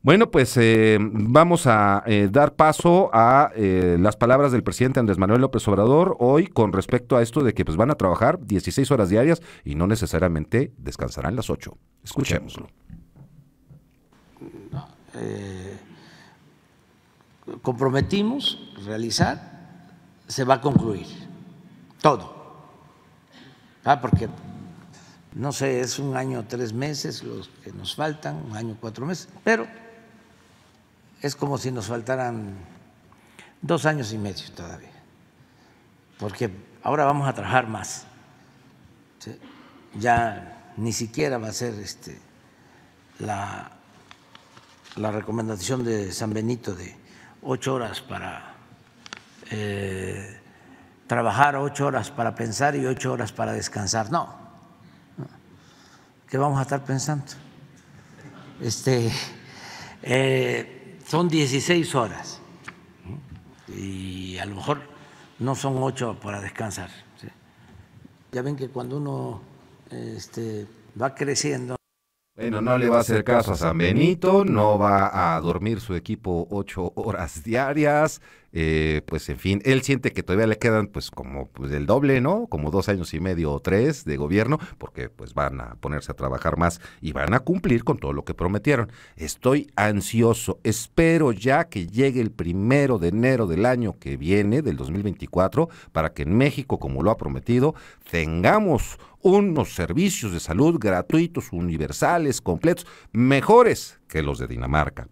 Bueno, pues eh, vamos a eh, dar paso a eh, las palabras del presidente Andrés Manuel López Obrador hoy con respecto a esto de que pues, van a trabajar 16 horas diarias y no necesariamente descansarán las 8. Escuchémoslo. comprometimos realizar, se va a concluir todo. Ah, porque no sé, es un año tres meses los que nos faltan, un año cuatro meses, pero es como si nos faltaran dos años y medio todavía, porque ahora vamos a trabajar más. Ya ni siquiera va a ser este, la, la recomendación de San Benito de ocho horas para eh, trabajar, ocho horas para pensar y ocho horas para descansar. No, ¿qué vamos a estar pensando? Este, eh, son 16 horas y a lo mejor no son 8 para descansar. Ya ven que cuando uno este, va creciendo... Bueno, no le va a hacer caso a San Benito, no va a dormir su equipo 8 horas diarias, eh, pues en fin, él siente que todavía le quedan pues como pues, el doble, ¿no? Como dos años y medio o tres de gobierno, porque pues van a ponerse a trabajar más y van a cumplir con todo lo que prometieron. Estoy ansioso, espero ya que llegue el primero de enero del año que viene, del 2024, para que en México, como lo ha prometido, tengamos unos servicios de salud gratuitos, universales, completos, mejores que los de Dinamarca.